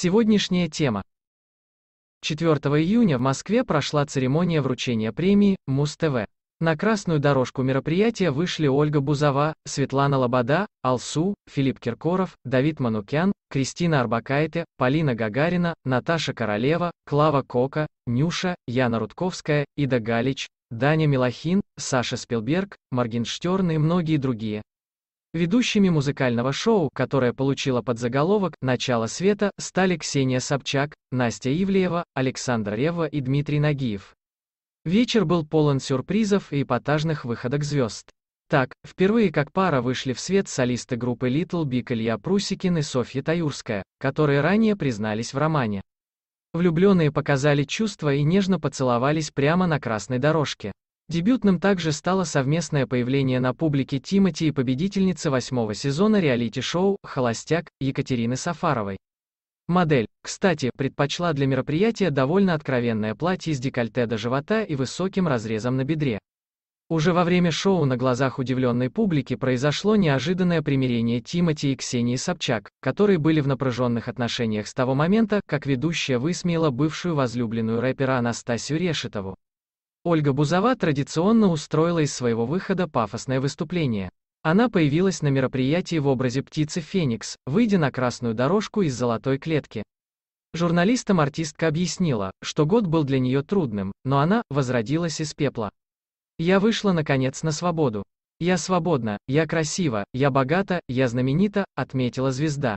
Сегодняшняя тема. 4 июня в Москве прошла церемония вручения премии «Муз-ТВ». На красную дорожку мероприятия вышли Ольга Бузова, Светлана Лобода, Алсу, Филипп Киркоров, Давид Манукян, Кристина Арбакайте, Полина Гагарина, Наташа Королева, Клава Кока, Нюша, Яна Рудковская, Ида Галич, Даня Милохин, Саша Спилберг, Моргенштерн и многие другие. Ведущими музыкального шоу, которое получило подзаголовок «Начало света», стали Ксения Собчак, Настя Ивлеева, Александр Рева и Дмитрий Нагиев. Вечер был полон сюрпризов и эпатажных выходок звезд. Так, впервые как пара вышли в свет солисты группы Little Big Илья Прусикин и Софья Таюрская, которые ранее признались в романе. Влюбленные показали чувства и нежно поцеловались прямо на красной дорожке. Дебютным также стало совместное появление на публике Тимати и победительницы восьмого сезона реалити-шоу «Холостяк» Екатерины Сафаровой. Модель, кстати, предпочла для мероприятия довольно откровенное платье с декольте до живота и высоким разрезом на бедре. Уже во время шоу на глазах удивленной публики произошло неожиданное примирение Тимати и Ксении Собчак, которые были в напряженных отношениях с того момента, как ведущая высмеяла бывшую возлюбленную рэпера Анастасию Решетову. Ольга Бузова традиционно устроила из своего выхода пафосное выступление. Она появилась на мероприятии в образе птицы Феникс, выйдя на красную дорожку из золотой клетки. Журналистам артистка объяснила, что год был для нее трудным, но она возродилась из пепла. «Я вышла, наконец, на свободу. Я свободна, я красива, я богата, я знаменита», — отметила звезда.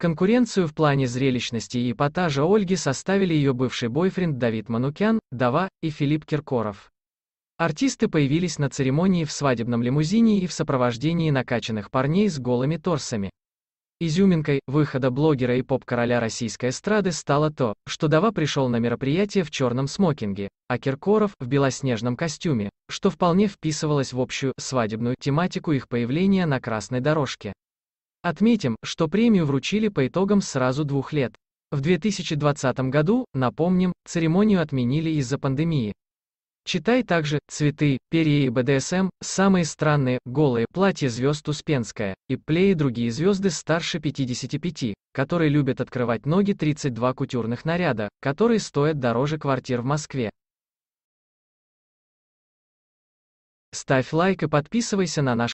Конкуренцию в плане зрелищности и эпатажа Ольги составили ее бывший бойфренд Давид Манукян, Дава и Филипп Киркоров. Артисты появились на церемонии в свадебном лимузине и в сопровождении накачанных парней с голыми торсами. Изюминкой выхода блогера и поп-короля российской эстрады стало то, что Дава пришел на мероприятие в черном смокинге, а Киркоров – в белоснежном костюме, что вполне вписывалось в общую свадебную тематику их появления на красной дорожке. Отметим, что премию вручили по итогам сразу двух лет. В 2020 году, напомним, церемонию отменили из-за пандемии. Читай также «Цветы», «Перья» и «БДСМ», «Самые странные», «Голые», «Платье звезд Успенская», и плеи другие звезды старше 55, которые любят открывать ноги 32 кутюрных наряда, которые стоят дороже квартир в Москве. Ставь лайк и подписывайся на наш